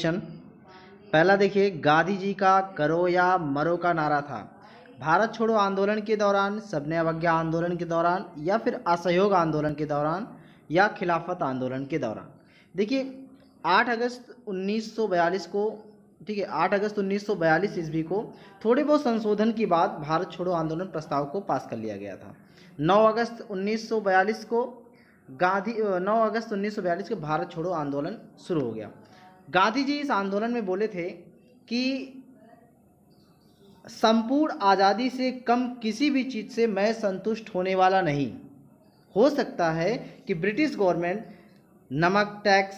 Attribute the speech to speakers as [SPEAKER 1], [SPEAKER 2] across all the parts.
[SPEAKER 1] question पहला देखिए गांधी जी का करो या मरो का नारा था भारत छोड़ो आंदोलन के दौरान सबने अवज्ञा आंदोलन के दौरान या फिर असहयोग आंदोलन के दौरान या खिलाफत आंदोलन के दौरान देखिए 8 अगस्त 1942 को ठीक है 8 अगस्त 1942 ईस्वी को थोड़े बहुत संशोधन के बाद भारत छोड़ो आंदोलन प्रस्ताव को पास कर लिया गया था 9 अगस्त 1942 को गांधी 9 अगस्त 1942 के भारत छोड़ो आंदोलन शुरू हो गया गांधी जी इस आंदोलन में बोले थे कि संपूर्ण आज़ादी से कम किसी भी चीज़ से मैं संतुष्ट होने वाला नहीं हो सकता है कि ब्रिटिश गवर्नमेंट नमक टैक्स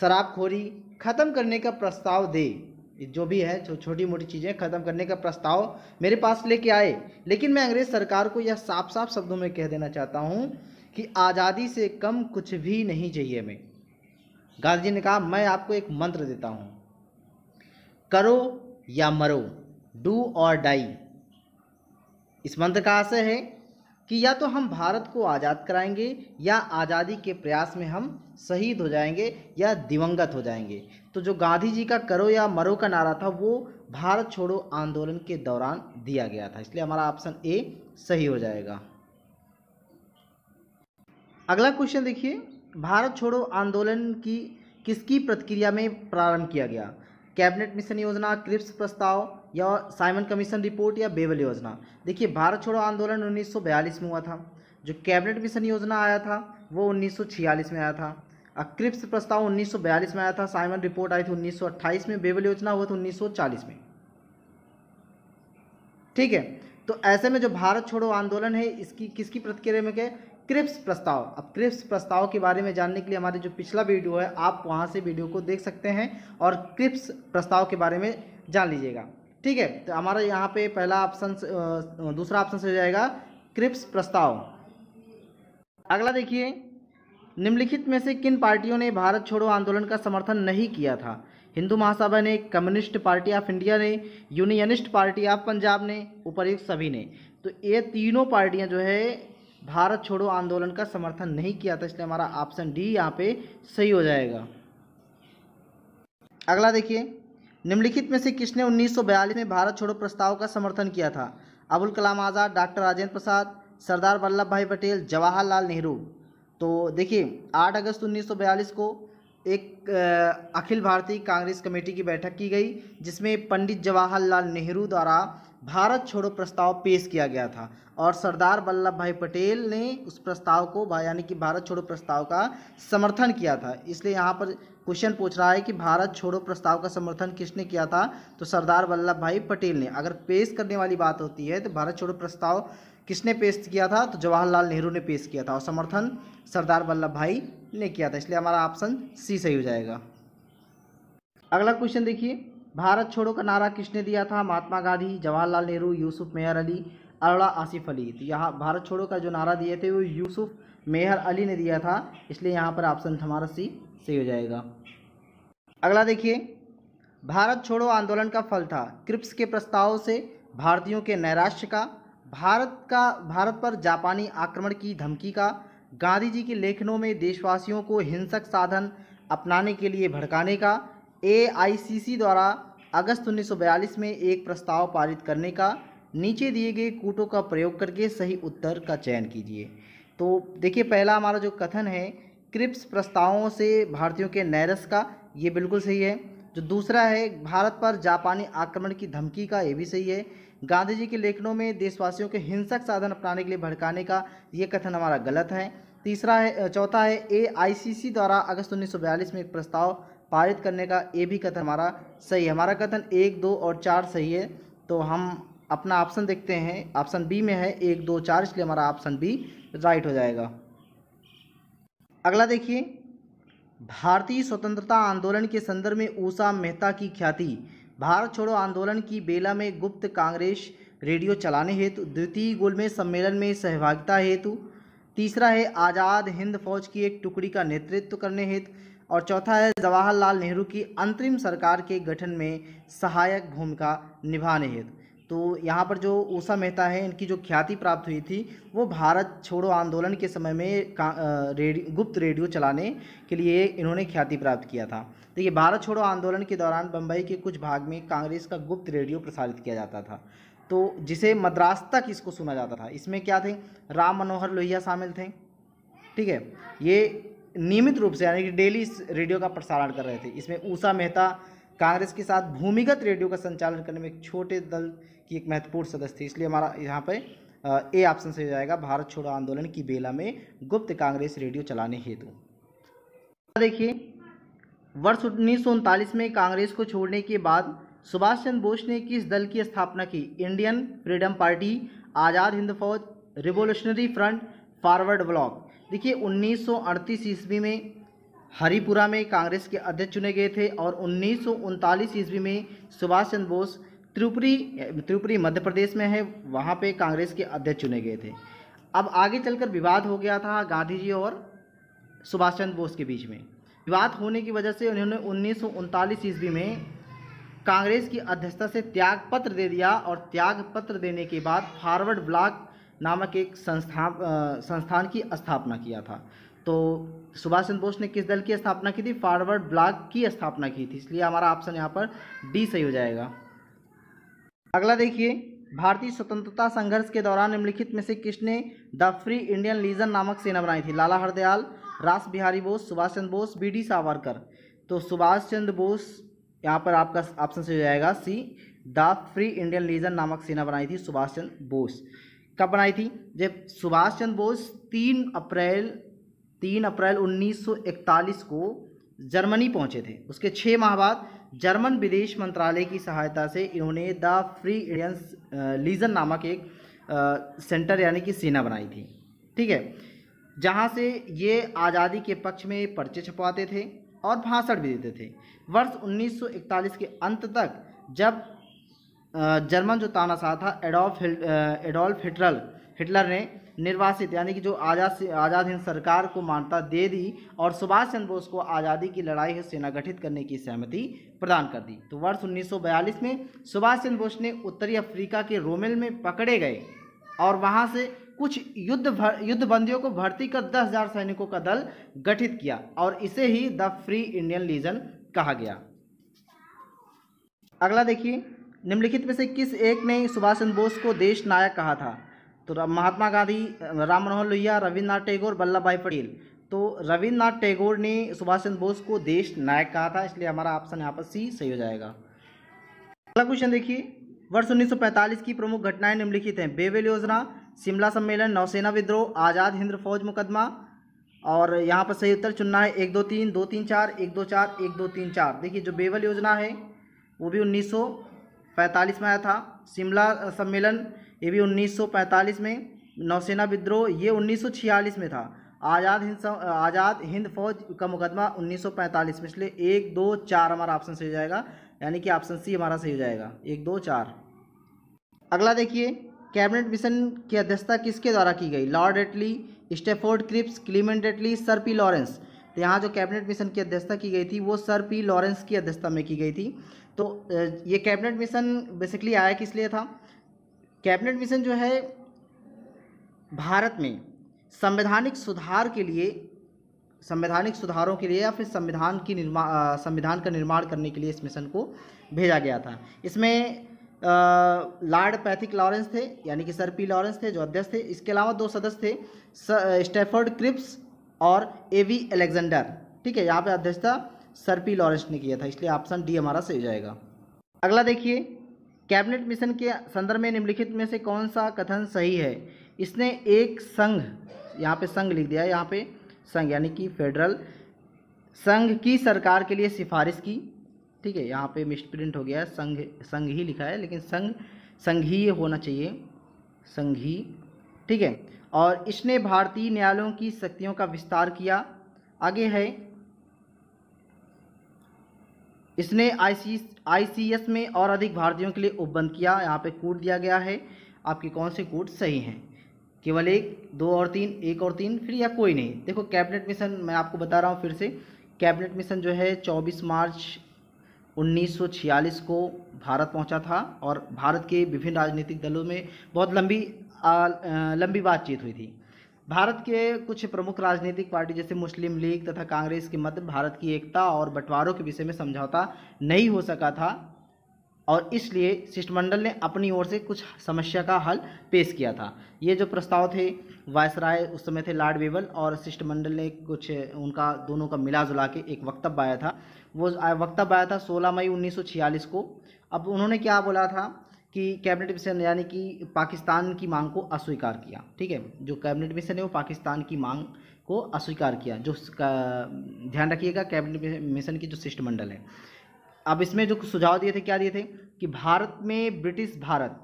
[SPEAKER 1] शराबखोरी ख़त्म करने का प्रस्ताव दे जो भी है छो, छोटी मोटी चीज़ें ख़त्म करने का प्रस्ताव मेरे पास लेके आए लेकिन मैं अंग्रेज़ सरकार को यह साफ साफ शब्दों में कह देना चाहता हूँ कि आज़ादी से कम कुछ भी नहीं चाहिए हमें गांधी जी ने कहा मैं आपको एक मंत्र देता हूँ करो या मरो डू और डाई इस मंत्र का आशय है कि या तो हम भारत को आज़ाद कराएंगे या आज़ादी के प्रयास में हम शहीद हो जाएंगे या दिवंगत हो जाएंगे तो जो गांधी जी का करो या मरो का नारा था वो भारत छोड़ो आंदोलन के दौरान दिया गया था इसलिए हमारा ऑप्शन ए सही हो जाएगा अगला क्वेश्चन देखिए भारत छोड़ो आंदोलन की किसकी प्रतिक्रिया में प्रारंभ किया गया कैबिनेट मिशन योजना क्रिप्स प्रस्ताव या साइमन कमीशन रिपोर्ट या बेवल योजना देखिए भारत छोड़ो आंदोलन 1942 में हुआ था जो कैबिनेट मिशन योजना आया था वो 1946 में आया था अक्रिप्स प्रस्ताव 1942 में आया था साइमन रिपोर्ट आई थी 1928 में बेवल योजना हुआ था 1940 में ठीक है तो ऐसे में जो भारत छोड़ो आंदोलन है इसकी किसकी प्रतिक्रिया में के क्रिप्स प्रस्ताव अब क्रिप्स प्रस्ताव के बारे में जानने के लिए हमारे जो पिछला वीडियो है आप वहाँ से वीडियो को देख सकते हैं और क्रिप्स प्रस्ताव के बारे में जान लीजिएगा ठीक है तो हमारा यहाँ पे पहला ऑप्शन दूसरा ऑप्शन से हो जाएगा क्रिप्स प्रस्ताव अगला देखिए निम्नलिखित में से किन पार्टियों ने भारत छोड़ो आंदोलन का समर्थन नहीं किया था हिंदू महासभा ने कम्युनिस्ट पार्टी ऑफ इंडिया ने यूनियनिस्ट पार्टी ऑफ पंजाब ने उपरयुक्त सभी ने तो ये तीनों पार्टियां जो है भारत छोड़ो आंदोलन का समर्थन नहीं किया था इसलिए हमारा ऑप्शन डी यहाँ पे सही हो जाएगा अगला देखिए निम्नलिखित में से किसने 1942 में भारत छोड़ो प्रस्ताव का समर्थन किया था अबुल कलाम आज़ाद डॉक्टर राजेंद्र प्रसाद सरदार वल्लभ भाई पटेल जवाहरलाल नेहरू तो देखिए 8 अगस्त 1942 को एक अखिल भारतीय कांग्रेस कमेटी की बैठक की गई जिसमें पंडित जवाहरलाल नेहरू द्वारा भारत छोड़ो प्रस्ताव पेश किया गया था और सरदार वल्लभ भाई पटेल ने उस प्रस्ताव को यानी कि भारत छोड़ो प्रस्ताव का समर्थन किया था इसलिए यहाँ पर क्वेश्चन पूछ रहा है कि भारत छोड़ो प्रस्ताव का समर्थन किसने किया था तो सरदार वल्लभ भाई पटेल ने अगर पेश करने वाली बात होती है तो भारत छोड़ो प्रस्ताव किसने पेश किया था तो जवाहरलाल नेहरू ने पेश किया था और समर्थन सरदार वल्लभ भाई ने किया था इसलिए हमारा ऑप्शन सी सही हो जाएगा अगला क्वेश्चन देखिए भारत छोड़ो का नारा किसने दिया था महात्मा गांधी जवाहरलाल नेहरू यूसुफ मेहर अली अरोड़ा आसिफ अली तो यहाँ भारत छोड़ो का जो नारा दिए थे वो यूसुफ मेहर अली ने दिया था इसलिए यहाँ पर ऑप्शन हमारा सी सही हो जाएगा अगला देखिए भारत छोड़ो आंदोलन का फल था क्रिप्स के प्रस्ताव से भारतीयों के नैराश्य का भारत का भारत पर जापानी आक्रमण की धमकी का गांधी जी के लेखनों में देशवासियों को हिंसक साधन अपनाने के लिए भड़काने का एआईसीसी द्वारा अगस्त 1942 में एक प्रस्ताव पारित करने का नीचे दिए गए कूटों का प्रयोग करके सही उत्तर का चयन कीजिए तो देखिए पहला हमारा जो कथन है क्रिप्स प्रस्तावों से भारतीयों के नैरस का ये बिल्कुल सही है जो दूसरा है भारत पर जापानी आक्रमण की धमकी का ये भी सही है गांधी जी के लेखनों में देशवासियों के हिंसक साधन अपनाने के लिए भड़काने का ये कथन हमारा गलत है तीसरा है चौथा है ए द्वारा अगस्त 1942 में एक प्रस्ताव पारित करने का ये भी कथन हमारा सही है हमारा कथन एक दो और चार सही है तो हम अपना ऑप्शन देखते हैं ऑप्शन बी में है एक दो चार इसलिए हमारा ऑप्शन बी राइट हो जाएगा अगला देखिए भारतीय स्वतंत्रता आंदोलन के संदर्भ में ऊषा मेहता की ख्याति भारत छोड़ो आंदोलन की बेला में गुप्त कांग्रेस रेडियो चलाने हेतु द्वितीय गोलमेज सम्मेलन में सहभागिता हेतु तीसरा है आज़ाद हिंद फौज की एक टुकड़ी का नेतृत्व करने हेतु और चौथा है जवाहरलाल नेहरू की अंतरिम सरकार के गठन में सहायक भूमिका निभाने हेतु तो यहाँ पर जो ऊषा मेहता है इनकी जो ख्याति प्राप्त हुई थी वो भारत छोड़ो आंदोलन के समय में रेडियो गुप्त रेडियो चलाने के लिए इन्होंने ख्याति प्राप्त किया था तो ये भारत छोड़ो आंदोलन के दौरान बम्बई के कुछ भाग में कांग्रेस का गुप्त रेडियो प्रसारित किया जाता था तो जिसे मद्रास तक इसको सुना जाता था इसमें क्या थे राम मनोहर लोहिया शामिल थे ठीक है ये नियमित रूप से यानी कि डेली इस रेडियो का प्रसारण कर रहे थे इसमें ऊषा मेहता कांग्रेस के साथ भूमिगत रेडियो का संचालन करने में एक छोटे दल की एक महत्वपूर्ण सदस्य थी इसलिए हमारा यहाँ पर ए ऑप्शन से जाएगा भारत छोड़ो आंदोलन की बेला में गुप्त कांग्रेस रेडियो चलाने हेतु देखिए वर्ष उन्नीस में कांग्रेस को छोड़ने के बाद सुभाष चंद्र बोस ने किस दल की स्थापना की Indian freedom party Azad Hind Fauj revolutionary front forward block देखिए 1938 ईस्वी में हरिपुरा में कांग्रेस के अध्यक्ष चुने गए थे और उन्नीस ईस्वी में सुभाष चंद्र बोस त्रिपुरी त्रिपुरी मध्य प्रदेश में है वहाँ पे कांग्रेस के अध्यक्ष चुने गए थे अब आगे चलकर विवाद हो गया था गांधी जी और सुभाष चंद्र बोस के बीच में विवाद होने की वजह से उन्होंने उन्नीस ईस्वी में कांग्रेस की अध्यक्षता से त्यागपत्र दे दिया और त्यागपत्र देने के बाद फॉरवर्ड ब्लॉक नामक एक संस्था संस्थान की स्थापना किया था तो सुभाष चंद्र बोस ने किस दल की स्थापना की थी फॉरवर्ड ब्लॉक की स्थापना की थी इसलिए हमारा ऑप्शन यहाँ पर डी सही हो जाएगा अगला देखिए भारतीय स्वतंत्रता संघर्ष के दौरान निम्नलिखित में से किसने द फ्री इंडियन लीजन नामक सेना बनाई थी लाला हरदयाल रास बिहारी बोस सुभाष चंद्र बोस बी डी सावरकर तो सुभाष चंद्र बोस यहाँ पर आपका ऑप्शन सही हो जाएगा C the free Indian legion नामक सेना बनाई थी सुभाष चंद्र बोस कब बनाई थी जब सुभाष चंद्र बोस तीन अप्रैल तीन अप्रैल 1941 को जर्मनी पहुंचे थे उसके छः माह बाद जर्मन विदेश मंत्रालय की सहायता से इन्होंने द फ्री इंडियन लीजन नामक एक सेंटर यानी कि सेना बनाई थी ठीक है जहाँ से ये आज़ादी के पक्ष में पर्चे छपवाते थे और भाषण भी देते थे वर्ष 1941 के अंत तक जब जर्मन जो तानाशाह था एडोल्फ एडोल्फ हिटलर हिटलर ने निर्वासित यानी कि जो आज़ाद आज़ाद हिंद सरकार को मान्यता दे दी और सुभाष चंद्र बोस को आज़ादी की लड़ाई में सेना गठित करने की सहमति प्रदान कर दी तो वर्ष 1942 में सुभाष चंद्र बोस ने उत्तरी अफ्रीका के रोमेल में पकड़े गए और वहाँ से कुछ युद्ध भर, युद्ध बंदियों को भर्ती कर दस हजार सैनिकों का दल गठित किया और इसे ही द फ्री इंडियन लीजन कहा गया अगला देखिए निम्नलिखित में से किस एक ने सुभाष चंद्र बोस को देश नायक कहा था तो महात्मा गांधी राम मनोहर लोहिया रविन्द्रनाथ टैगोर वल्लभ भाई पटेल तो रविन्द्रनाथ टैगोर ने सुभाष चंद्र बोस को देश नायक कहा था इसलिए हमारा ऑप्शन यहाँ पर सी सही हो जाएगा अगला क्वेश्चन देखिए वर्ष 1945 की प्रमुख घटनाएं निम्नलिखित हैं बेवेल योजना शिमला सम्मेलन नौसेना विद्रोह आज़ाद हिंद फौज मुकदमा और यहाँ पर सही उत्तर चुनना है एक दो तीन दो तीन चार एक दो चार एक दो तीन चार देखिए जो बेवल योजना है वो भी उन्नीस पैंतालीस में आया था शिमला सम्मेलन ये भी 1945 में नौसेना विद्रोह ये 1946 में था आज़ाद हिंद आज़ाद हिंद फौज का मुकदमा 1945 में इसलिए एक दो चार हमारा ऑप्शन सही हो जाएगा यानी कि ऑप्शन सी हमारा सही हो जाएगा एक दो चार अगला देखिए कैबिनेट मिशन की अध्यक्षता किसके द्वारा की गई lord Attlee Stafford Cripps Clement Attlee sir P Lawrence तो यहाँ जो कैबिनेट मिशन की अध्यक्षता की गई थी वो सर पी लॉरेंस की अध्यक्षता में की गई थी तो ये कैबिनेट मिशन बेसिकली आया किस लिए था कैबिनेट मिशन जो है भारत में संवैधानिक सुधार के लिए संवैधानिक सुधारों के लिए या फिर संविधान की निर्माण संविधान का निर्माण करने के लिए इस मिशन को भेजा गया था इसमें लॉर्ड पैथिक लॉरेंस थे यानी कि सर पी लॉरेंस थे जो अध्यक्ष थे इसके अलावा दो सदस्य थे स्टेफर्ड क्रिप्स और ए वी एलेक्जेंडर ठीक है यहाँ पे अध्यक्षता सरपी लॉरेंस ने किया था इसलिए ऑप्शन डी हमारा सही जाएगा अगला देखिए कैबिनेट मिशन के संदर्भ में निम्नलिखित में से कौन सा कथन सही है इसने एक संघ यहाँ पे संघ लिख दिया यहाँ पे संघ यानी कि फेडरल संघ की सरकार के लिए सिफारिश की ठीक है यहाँ पे मिस प्रिंट हो गया है संघ संघ ही लिखा है लेकिन संघ संघीय होना चाहिए संघी ठीक है और इसने भारतीय न्यायालयों की शक्तियों का विस्तार किया आगे है इसने आई एस में और अधिक भारतीयों के लिए उपबंध किया यहाँ पे कूट दिया गया है आपके कौन से कूट सही हैं केवल एक दो और तीन एक और तीन फिर या कोई नहीं देखो कैबिनेट मिशन मैं आपको बता रहा हूँ फिर से कैबिनेट मिशन जो है 24 मार्च 1946 को भारत पहुँचा था और भारत के विभिन्न राजनीतिक दलों में बहुत लंबी आ, लंबी बातचीत हुई थी भारत के कुछ प्रमुख राजनीतिक पार्टी जैसे मुस्लिम लीग तथा कांग्रेस के मध्य भारत की एकता और बंटवारों के विषय में समझौता नहीं हो सका था और इसलिए शिष्टमंडल ने अपनी ओर से कुछ समस्या का हल पेश किया था ये जो प्रस्ताव थे वायसराय उस समय थे लॉर्ड बेबल और शिष्टमंडल ने कुछ उनका दोनों का मिला जुला के एक वक्तव्य आया था वो वक्तव्य आया था 16 मई 1946 को अब उन्होंने क्या बोला था कि कैबिनेट मिशन यानी कि पाकिस्तान की मांग को अस्वीकार किया ठीक है जो कैबिनेट मिशन है वो पाकिस्तान की मांग को अस्वीकार किया जो ध्यान रखिएगा कैबिनेट मिशन की जो शिष्टमंडल है अब इसमें जो सुझाव दिए थे क्या दिए थे कि भारत में ब्रिटिश भारत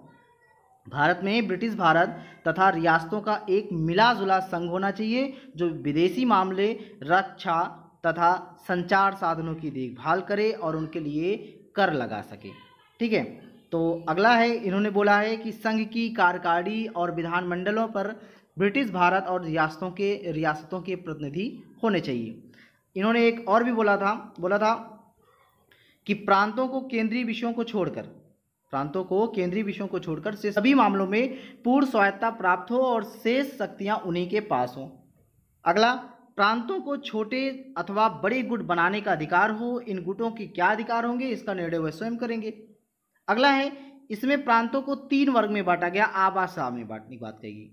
[SPEAKER 1] भारत में ब्रिटिश भारत तथा रियासतों का एक मिला जुला संघ होना चाहिए जो विदेशी मामले रक्षा तथा संचार साधनों की देखभाल करे और उनके लिए कर लगा सके ठीक है तो अगला है इन्होंने बोला है कि संघ की कार्यकारी और विधानमंडलों पर ब्रिटिश भारत और रियासतों के रियासतों के प्रतिनिधि होने चाहिए इन्होंने एक और भी बोला था बोला था कि प्रांतों को केंद्रीय विषयों को छोड़कर प्रांतों को केंद्रीय विषयों को छोड़कर से सभी मामलों में पूर्ण स्वायत्ता प्राप्त हो और शेष शक्तियां उन्हीं के पास हों अगला प्रांतों को छोटे अथवा बड़े गुट बनाने का अधिकार हो इन गुटों के क्या अधिकार होंगे इसका निर्णय वह स्वयं करेंगे अगला है इसमें प्रांतों को तीन वर्ग में बांटा गया आबासा में बांटने की बात कही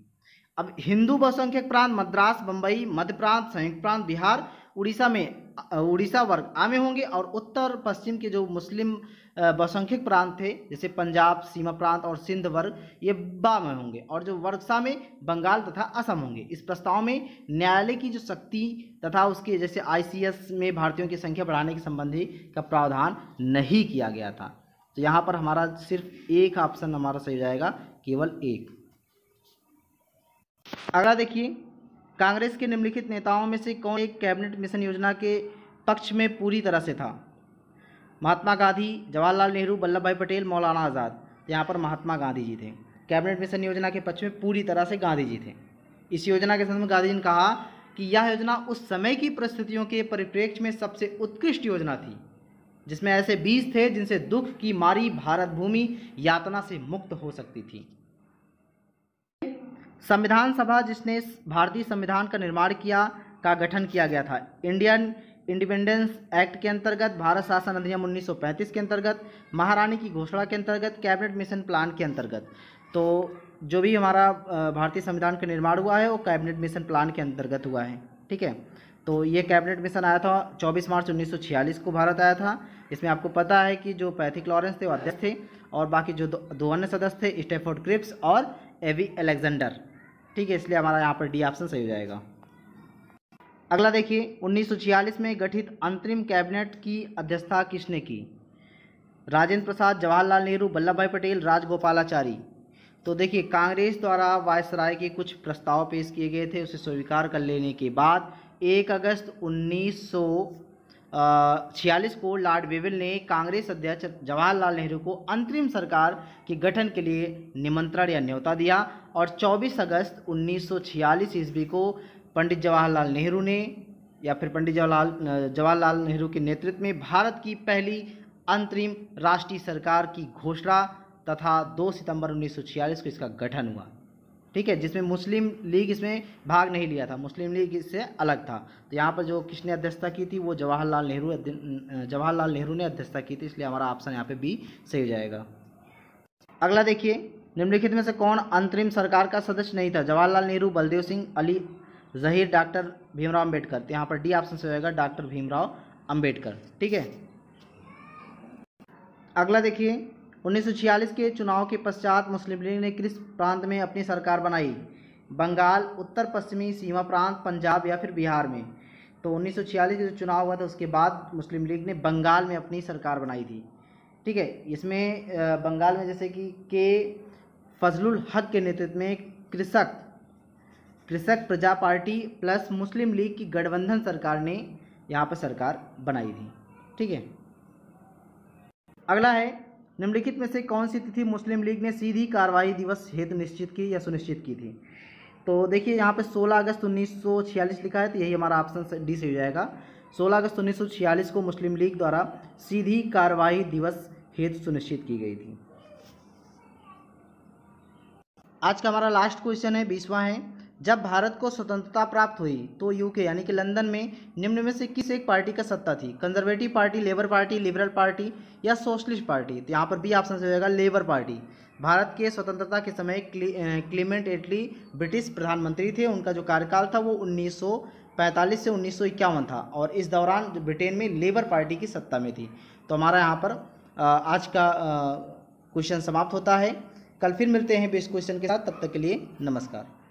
[SPEAKER 1] अब हिंदू बहुसंख्यक प्रांत मद्रास बंबई मध्य प्रांत संयुक्त प्रांत बिहार उड़ीसा में उड़ीसा वर्ग आ में होंगे और उत्तर पश्चिम के जो मुस्लिम बहुसंख्यक प्रांत थे जैसे पंजाब सीमा प्रांत और सिंध वर्ग ये बा में होंगे और जो वर्षा में बंगाल तथा असम होंगे इस प्रस्ताव में न्यायालय की जो शक्ति तथा उसके जैसे आईसीएस में भारतीयों की संख्या बढ़ाने के संबंधी का प्रावधान नहीं किया गया था तो यहाँ पर हमारा सिर्फ एक ऑप्शन हमारा सही हो जाएगा केवल एक अगला देखिए कांग्रेस के निम्नलिखित नेताओं में से कौन एक कैबिनेट मिशन योजना के पक्ष में पूरी तरह से था महात्मा गांधी जवाहरलाल नेहरू वल्लभ भाई पटेल मौलाना आज़ाद तो यहाँ पर महात्मा गांधी जी थे कैबिनेट मिशन योजना के पक्ष में पूरी तरह से गांधी जी थे इस योजना के संबंध में गांधी जी ने कहा कि यह योजना उस समय की परिस्थितियों के परिप्रेक्ष्य में सबसे उत्कृष्ट योजना थी जिसमें ऐसे बीज थे जिनसे दुख की मारी भारत भूमि यातना से मुक्त हो सकती थी संविधान सभा जिसने भारतीय संविधान का निर्माण किया का गठन किया गया था इंडियन इंडिपेंडेंस एक्ट के अंतर्गत भारत शासन अधिनियम 1935 के अंतर्गत महारानी की घोषणा के अंतर्गत कैबिनेट मिशन प्लान के अंतर्गत तो जो भी हमारा भारतीय संविधान का निर्माण हुआ है वो कैबिनेट मिशन प्लान के अंतर्गत हुआ है ठीक है तो ये कैबिनेट मिशन आया था 24 मार्च 1946 को भारत आया था इसमें आपको पता है कि जो पैथिक लॉरेंस थे वो अध्यक्ष थे और बाकी जो दो अन्य सदस्य थे स्टेफोर्ड क्रिप्स और एवी एलेक्जेंडर ठीक है इसलिए हमारा यहाँ पर डी ऑप्शन सही हो जाएगा अगला देखिए 1946 में गठित अंतरिम कैबिनेट की अध्यक्षता किसने की राजेंद्र प्रसाद जवाहरलाल नेहरू वल्लभ भाई पटेल राजगोपालाचारी तो देखिए कांग्रेस द्वारा वायसराय के कुछ प्रस्ताव पेश किए गए थे उसे स्वीकार कर लेने के बाद एक अगस्त उन्नीस सौ छियालीस को लॉर्ड बेबिल ने कांग्रेस अध्यक्ष जवाहरलाल नेहरू को अंतरिम सरकार के गठन के लिए निमंत्रण या न्योता दिया और 24 अगस्त 1946 ईस्वी को पंडित जवाहरलाल नेहरू ने या फिर पंडित जवाहरलाल जवाहरलाल नेहरू के नेतृत्व में भारत की पहली अंतरिम राष्ट्रीय सरकार की घोषणा तथा 2 सितंबर 1946 को इसका गठन हुआ ठीक है जिसमें मुस्लिम लीग इसमें भाग नहीं लिया था मुस्लिम लीग इससे अलग था तो यहाँ पर जो किसने अध्यक्षता की थी वो जवाहरलाल नेहरू जवाहरलाल नेहरू ने अध्यक्षता की थी इसलिए हमारा ऑप्शन यहाँ पे बी सही हो जाएगा अगला देखिए निम्नलिखित में से कौन अंतरिम सरकार का सदस्य नहीं था जवाहरलाल नेहरू बलदेव सिंह अली जहीर डॉक्टर भीमराव अंबेडकर तो यहाँ पर डी ऑप्शन से होगा डॉक्टर भीमराव अंबेडकर ठीक है अगला देखिए 1946 के चुनाव के पश्चात मुस्लिम लीग ने किस प्रांत में अपनी सरकार बनाई बंगाल उत्तर पश्चिमी सीमा प्रांत पंजाब या फिर बिहार में तो 1946 के जो चुनाव हुआ था उसके बाद मुस्लिम लीग ने बंगाल में अपनी सरकार बनाई थी ठीक है इसमें बंगाल में जैसे कि के फजलुल हक के नेतृत्व में कृषक कृषक प्रजा पार्टी प्लस मुस्लिम लीग की गठबंधन सरकार ने यहाँ पर सरकार बनाई थी ठीक है अगला है निम्नलिखित में से कौन सी तिथि मुस्लिम लीग ने सीधी कार्रवाई दिवस हेतु निश्चित की या सुनिश्चित की थी तो देखिए यहाँ पे 16 अगस्त 1946 लिखा है तो यही हमारा ऑप्शन डी से हो जाएगा 16 अगस्त 1946 को मुस्लिम लीग द्वारा सीधी कार्रवाई दिवस हेतु सुनिश्चित की गई थी आज का हमारा लास्ट क्वेश्चन है बीसवा है जब भारत को स्वतंत्रता प्राप्त हुई तो यूके यानी कि लंदन में निम्न में से किस एक पार्टी का सत्ता थी conservative party labour party liberal party या सोशलिस्ट पार्टी तो यहाँ पर भी ऑप्शन से होगा लेबर पार्टी भारत के स्वतंत्रता के समय क्लीमेंट एटली ब्रिटिश प्रधानमंत्री थे उनका जो कार्यकाल था वो उन्नीस पैंतालीस से उन्नीस सौ इक्यावन था और इस दौरान ब्रिटेन में लेबर पार्टी की सत्ता में थी तो हमारा यहाँ पर आज का क्वेश्चन समाप्त होता है कल फिर मिलते हैं बेस्ट क्वेश्चन के साथ तब तक के लिए नमस्कार